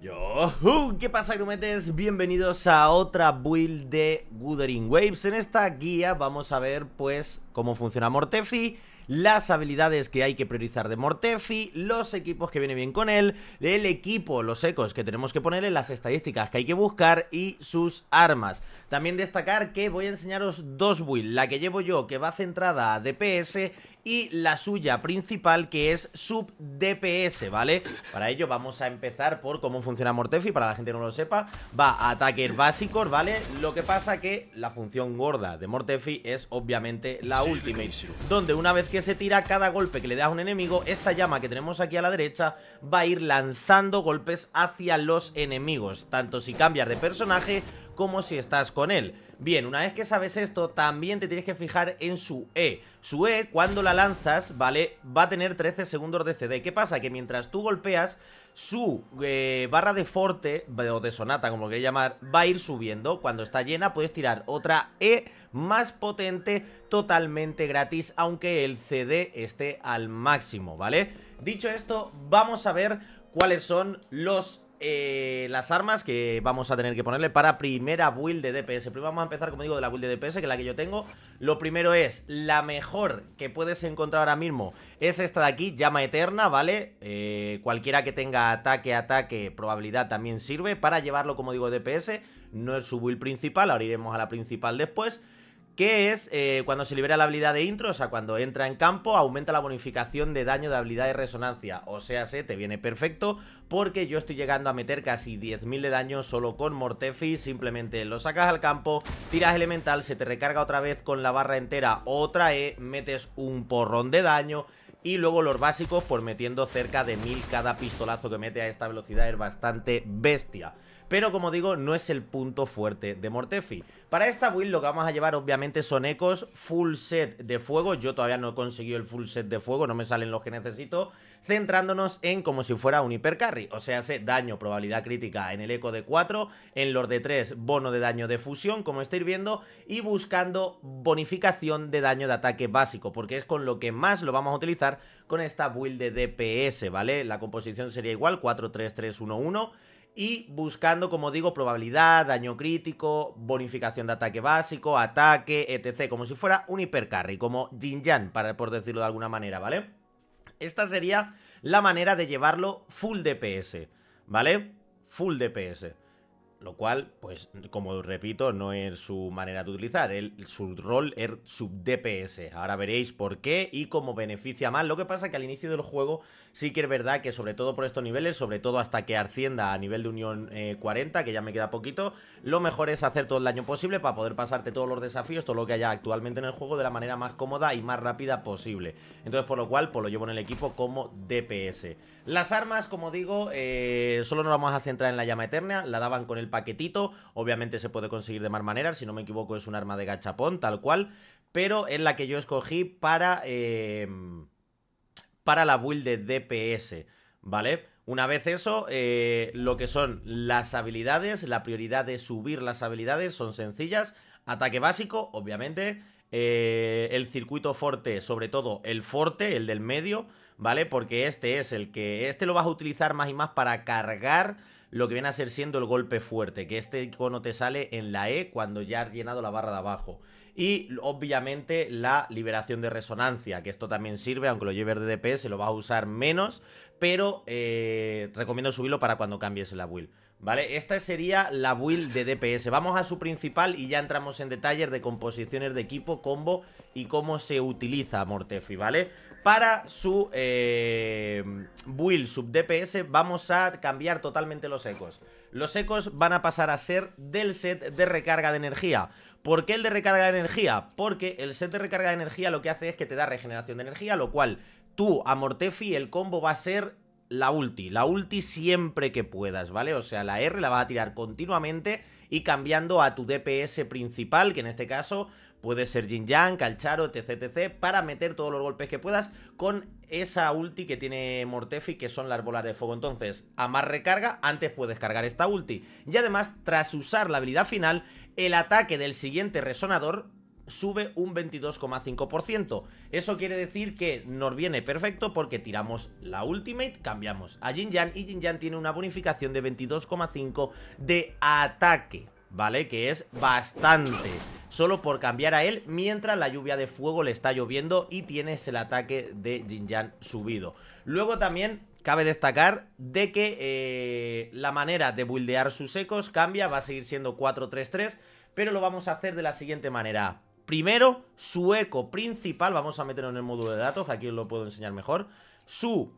Yo, ¿qué pasa, grumetes? Bienvenidos a otra build de Wuthering Waves. En esta guía vamos a ver, pues, cómo funciona Mortefi, las habilidades que hay que priorizar de Mortefi, los equipos que viene bien con él, el equipo, los ecos que tenemos que ponerle, las estadísticas que hay que buscar y sus armas. También destacar que voy a enseñaros dos builds, la que llevo yo que va centrada a DPS y la suya principal que es sub DPS, ¿vale? Para ello vamos a empezar por cómo funciona Mortefi, para la gente que no lo sepa, va a ataques básicos, ¿vale? Lo que pasa que la función gorda de Mortefi es obviamente la ultimate, donde una vez que se tira cada golpe que le da a un enemigo, esta llama que tenemos aquí a la derecha va a ir lanzando golpes hacia los enemigos, tanto si cambias de personaje como si estás con él. Bien, una vez que sabes esto, también te tienes que fijar en su E. Su E, cuando la lanzas, ¿vale? Va a tener 13 segundos de CD. ¿Qué pasa? Que mientras tú golpeas, su eh, barra de forte, o de sonata, como lo llamar, va a ir subiendo. Cuando está llena, puedes tirar otra E más potente totalmente gratis, aunque el CD esté al máximo, ¿vale? Dicho esto, vamos a ver cuáles son los eh, las armas que vamos a tener que ponerle para primera build de DPS. Primero vamos a empezar, como digo, de la build de DPS, que es la que yo tengo. Lo primero es, la mejor que puedes encontrar ahora mismo es esta de aquí, Llama Eterna, ¿vale? Eh, cualquiera que tenga ataque, ataque, probabilidad también sirve para llevarlo, como digo, DPS. No es su build principal, ahora iremos a la principal después que es eh, cuando se libera la habilidad de intro, o sea, cuando entra en campo, aumenta la bonificación de daño de habilidad de resonancia. O sea, se te viene perfecto porque yo estoy llegando a meter casi 10.000 de daño solo con Mortefi. Simplemente lo sacas al campo, tiras elemental, se te recarga otra vez con la barra entera otra E, metes un porrón de daño... Y luego los básicos, por metiendo cerca de 1000 cada pistolazo que mete a esta velocidad es bastante bestia pero como digo, no es el punto fuerte de Mortefi. Para esta build lo que vamos a llevar obviamente son ecos, full set de fuego, yo todavía no he conseguido el full set de fuego, no me salen los que necesito, centrándonos en como si fuera un hipercarry, o sea, hace daño, probabilidad crítica en el eco de 4, en los de 3, bono de daño de fusión, como estáis viendo, y buscando bonificación de daño de ataque básico, porque es con lo que más lo vamos a utilizar con esta build de DPS, ¿vale? La composición sería igual, 4-3-3-1-1, y buscando, como digo, probabilidad, daño crítico, bonificación de ataque básico, ataque, etc. Como si fuera un hipercarry, como Jinjan, por decirlo de alguna manera, ¿vale? Esta sería la manera de llevarlo full DPS, ¿vale? Full DPS. Lo cual, pues, como repito, no es su manera de utilizar. El, su rol es sub DPS. Ahora veréis por qué y cómo beneficia más. Lo que pasa que al inicio del juego sí que es verdad que, sobre todo por estos niveles, sobre todo hasta que arcienda a nivel de Unión 40, eh, que ya me queda poquito, lo mejor es hacer todo el año posible para poder pasarte todos los desafíos, todo lo que haya actualmente en el juego, de la manera más cómoda y más rápida posible. Entonces, por lo cual, pues lo llevo en el equipo como DPS. Las armas, como digo, eh, solo nos vamos a centrar en la llama eterna. La daban con el paquetito. Obviamente se puede conseguir de más maneras, si no me equivoco es un arma de gachapón, tal cual. Pero es la que yo escogí para, em, para la build de DPS, ¿vale? Una vez eso, eh, lo que son las habilidades, la prioridad de subir las habilidades son sencillas. Ataque básico, obviamente. Eh, el circuito fuerte, sobre todo el fuerte, el del medio, ¿vale? Porque este es el que... Este lo vas a utilizar más y más para cargar lo que viene a ser siendo el golpe fuerte, que este icono te sale en la E cuando ya has llenado la barra de abajo. Y obviamente la liberación de resonancia, que esto también sirve, aunque lo lleves de DPS, lo vas a usar menos, pero eh, recomiendo subirlo para cuando cambies la build. ¿Vale? Esta sería la build de DPS. Vamos a su principal y ya entramos en detalles de composiciones de equipo, combo y cómo se utiliza Mortefi, ¿vale? Para su eh, build sub DPS vamos a cambiar totalmente los ecos. Los ecos van a pasar a ser del set de recarga de energía. ¿Por qué el de recarga de energía? Porque el set de recarga de energía lo que hace es que te da regeneración de energía, lo cual tú amortefi el combo va a ser la ulti. La ulti siempre que puedas, ¿vale? O sea, la R la vas a tirar continuamente y cambiando a tu DPS principal, que en este caso puede ser Jin Yang, Calcharo, etc, etc, para meter todos los golpes que puedas con esa ulti que tiene Mortefi, que son las bolas de fuego. Entonces, a más recarga, antes puedes cargar esta ulti. Y además, tras usar la habilidad final, el ataque del siguiente resonador sube un 22,5%. Eso quiere decir que nos viene perfecto porque tiramos la Ultimate, cambiamos a Jinjan y Jinjan tiene una bonificación de 22,5 de ataque, ¿vale? Que es bastante solo por cambiar a él mientras la lluvia de fuego le está lloviendo y tienes el ataque de Jin Jinjan subido. Luego también cabe destacar de que eh, la manera de buildear sus ecos cambia, va a seguir siendo 4-3-3, pero lo vamos a hacer de la siguiente manera. Primero, su eco principal, vamos a meterlo en el módulo de datos, aquí os lo puedo enseñar mejor. Su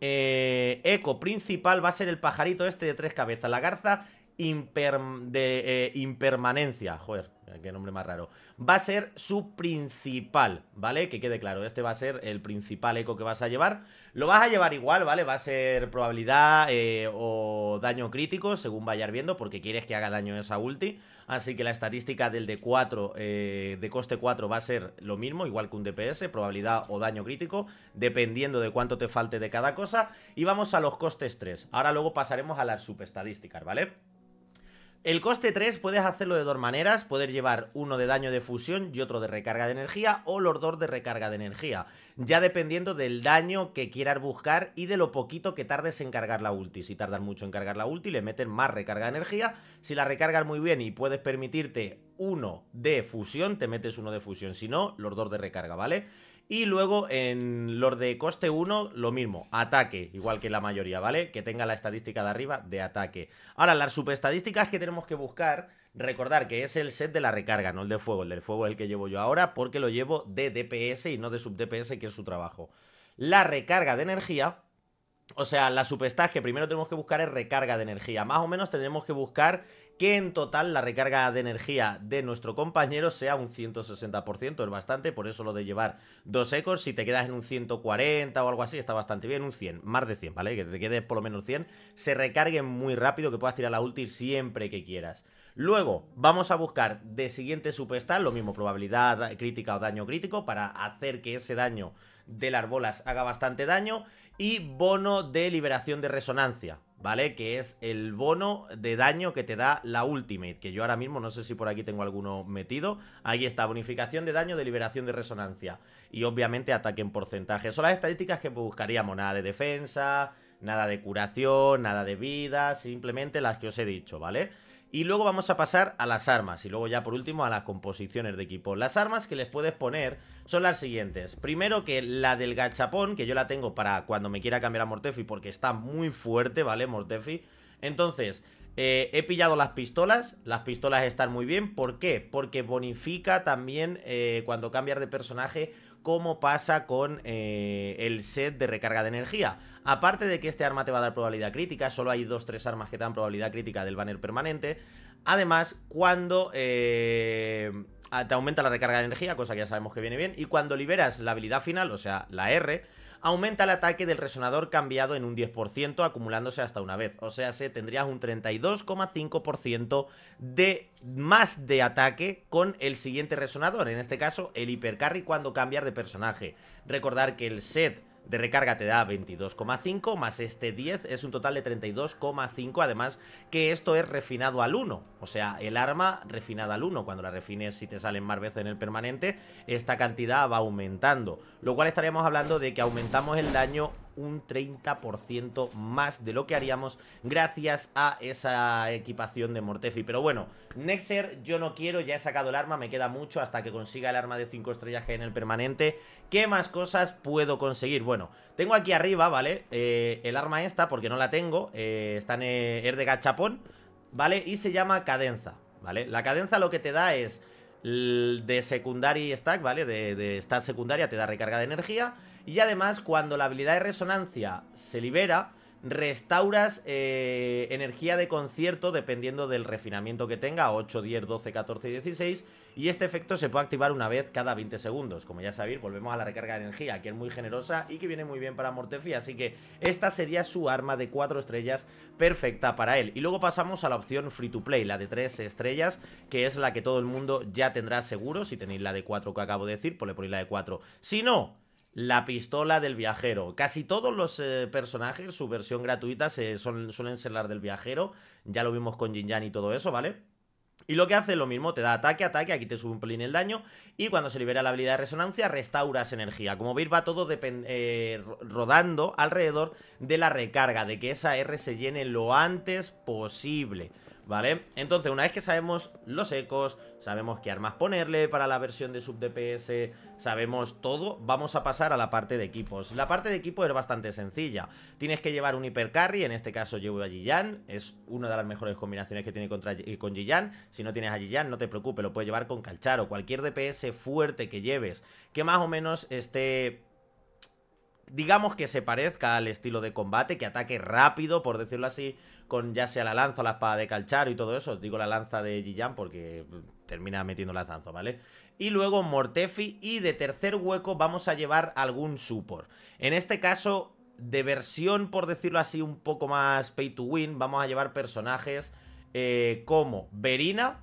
eh, eco principal va a ser el pajarito este de tres cabezas, la garza imper de, eh, impermanencia, joder. Eh, qué nombre más raro. Va a ser su principal, ¿vale? Que quede claro, este va a ser el principal eco que vas a llevar. Lo vas a llevar igual, ¿vale? Va a ser probabilidad eh, o daño crítico, según vayas viendo, porque quieres que haga daño esa ulti. Así que la estadística del de 4, eh, de coste 4, va a ser lo mismo, igual que un DPS, probabilidad o daño crítico, dependiendo de cuánto te falte de cada cosa. Y vamos a los costes 3. Ahora luego pasaremos a las subestadísticas, ¿vale? El coste 3 puedes hacerlo de dos maneras, puedes llevar uno de daño de fusión y otro de recarga de energía o los dos de recarga de energía, ya dependiendo del daño que quieras buscar y de lo poquito que tardes en cargar la ulti. Si tardas mucho en cargar la ulti le meten más recarga de energía, si la recargas muy bien y puedes permitirte uno de fusión, te metes uno de fusión, si no, los dos de recarga, ¿vale? Y luego en los de coste 1, lo mismo, ataque, igual que la mayoría, ¿vale? Que tenga la estadística de arriba de ataque. Ahora, las subestadísticas que tenemos que buscar, recordar que es el set de la recarga, no el de fuego. El del fuego es el que llevo yo ahora porque lo llevo de DPS y no de sub DPS, que es su trabajo. La recarga de energía, o sea, la superestad que primero tenemos que buscar es recarga de energía. Más o menos tenemos que buscar que en total la recarga de energía de nuestro compañero sea un 160%, es bastante, por eso lo de llevar dos ecos, si te quedas en un 140 o algo así, está bastante bien, un 100, más de 100, ¿vale? Que te quedes por lo menos 100, se recargue muy rápido, que puedas tirar la ulti siempre que quieras. Luego, vamos a buscar de siguiente supuestal, lo mismo, probabilidad crítica o daño crítico, para hacer que ese daño de las bolas haga bastante daño, y bono de liberación de resonancia, ¿vale? Que es el bono de daño que te da la Ultimate, que yo ahora mismo no sé si por aquí tengo alguno metido. Ahí está, bonificación de daño de liberación de resonancia y obviamente ataque en porcentaje. Son las estadísticas que buscaríamos, nada de defensa, nada de curación, nada de vida, simplemente las que os he dicho, ¿vale? vale y luego vamos a pasar a las armas y luego ya por último a las composiciones de equipo. Las armas que les puedes poner son las siguientes. Primero que la del gachapón, que yo la tengo para cuando me quiera cambiar a Mortefi porque está muy fuerte, ¿vale? Mortefi. Entonces, eh, he pillado las pistolas, las pistolas están muy bien. ¿Por qué? Porque bonifica también eh, cuando cambias de personaje como pasa con eh, el set de recarga de energía. Aparte de que este arma te va a dar probabilidad crítica, solo hay 2-3 armas que te dan probabilidad crítica del banner permanente. Además, cuando eh, te aumenta la recarga de energía, cosa que ya sabemos que viene bien, y cuando liberas la habilidad final, o sea, la R, aumenta el ataque del resonador cambiado en un 10%, acumulándose hasta una vez. O sea, se tendrías un 32,5% de más de ataque con el siguiente resonador, en este caso el hipercarry cuando cambiar de personaje. Recordar que el set de recarga te da 22,5 más este 10 es un total de 32,5 además que esto es refinado al 1 o sea el arma refinada al 1 cuando la refines si te salen más veces en el permanente esta cantidad va aumentando lo cual estaríamos hablando de que aumentamos el daño un 30% más de lo que haríamos gracias a esa equipación de Mortefi. Pero bueno, Nexer yo no quiero, ya he sacado el arma, me queda mucho hasta que consiga el arma de 5 estrellas que en el permanente. ¿Qué más cosas puedo conseguir? Bueno, tengo aquí arriba, ¿vale? Eh, el arma esta, porque no la tengo, eh, está en, er de gachapón, ¿vale? Y se llama cadenza, ¿vale? La cadenza lo que te da es de secundaria stack, ¿vale? De, de, stack secundaria te da recarga de energía y además, cuando la habilidad de resonancia se libera, restauras eh, energía de concierto dependiendo del refinamiento que tenga, 8, 10, 12, 14 y 16, y este efecto se puede activar una vez cada 20 segundos. Como ya sabéis, volvemos a la recarga de energía, que es muy generosa y que viene muy bien para Mortefi, así que esta sería su arma de 4 estrellas perfecta para él. Y luego pasamos a la opción Free to Play, la de 3 estrellas, que es la que todo el mundo ya tendrá seguro, si tenéis la de 4 que acabo de decir, pues le ponéis la de 4. Si no... La pistola del viajero. Casi todos los eh, personajes, su versión gratuita, se, suelen ser las del viajero. Ya lo vimos con Jinjan y todo eso, ¿vale? Y lo que hace es lo mismo, te da ataque, ataque, aquí te sube un pelín el daño y cuando se libera la habilidad de resonancia restauras energía. Como veis va todo eh, rodando alrededor de la recarga, de que esa R se llene lo antes posible. ¿vale? Entonces, una vez que sabemos los ecos, sabemos qué armas ponerle para la versión de sub DPS, sabemos todo, vamos a pasar a la parte de equipos. La parte de equipo es bastante sencilla. Tienes que llevar un hipercarry, en este caso llevo a Jiyan, es una de las mejores combinaciones que tiene contra, eh, con Jiyan. Si no tienes a Jiyan, no te preocupes, lo puedes llevar con calcharo cualquier DPS fuerte que lleves, que más o menos esté digamos que se parezca al estilo de combate, que ataque rápido, por decirlo así, con ya sea la lanza, la espada de Calchar y todo eso. Digo la lanza de Jillian porque termina metiendo la lanza, ¿vale? Y luego Mortefi y de tercer hueco vamos a llevar algún support. En este caso, de versión, por decirlo así, un poco más pay to win, vamos a llevar personajes eh, como Verina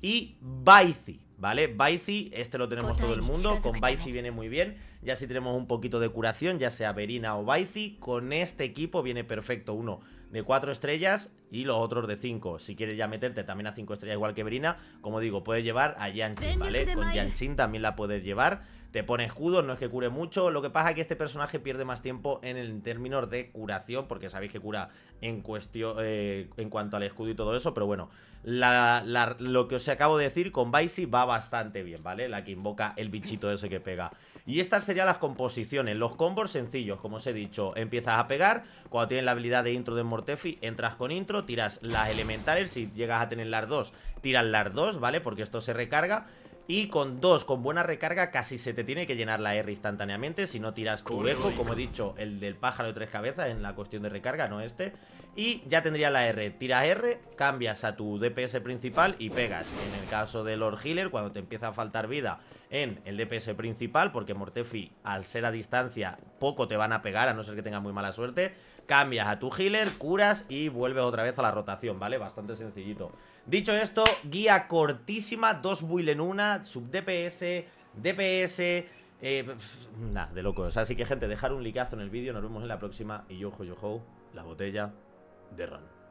y Baizi. ¿vale? Baizi, este lo tenemos todo el mundo, con Baizi viene muy bien, ya si tenemos un poquito de curación, ya sea Verina o Baizi, con este equipo viene perfecto uno de 4 estrellas y los otros de 5. Si quieres ya meterte también a 5 estrellas igual que Brina, como digo, puedes llevar a Yanchin, ¿vale? Con Yanchin también la puedes llevar. Te pone escudo, no es que cure mucho. Lo que pasa es que este personaje pierde más tiempo en el términos de curación, porque sabéis que cura en, cuestión, eh, en cuanto al escudo y todo eso, pero bueno, lo que os acabo de decir con Baisi va bastante bien, ¿vale? La que invoca el bichito ese que pega. Y estas serían las composiciones, los combos sencillos, como os he dicho. Empiezas a pegar, cuando tienes la habilidad de intro de Mortefi, entras con intro, tiras las elementales, si llegas a tener las dos, tiras las dos, ¿vale? Porque esto se recarga. Y con dos, con buena recarga, casi se te tiene que llenar la R instantáneamente. Si no tiras tu eco, como he dicho, el del pájaro de tres cabezas en la cuestión de recarga, no este. Y ya tendría la R. Tiras R, cambias a tu DPS principal y pegas. En el caso de Lord Healer, cuando te empieza a faltar vida, en el DPS principal, porque Mortefi, al ser a distancia, poco te van a pegar, a no ser que tengas muy mala suerte. Cambias a tu healer, curas y vuelves otra vez a la rotación, ¿vale? Bastante sencillito. Dicho esto, guía cortísima, dos build en una, sub DPS, DPS... Eh, Nada, de locos. Así que, gente, dejar un likeazo en el vídeo. Nos vemos en la próxima. Y yo, yo, la botella de run.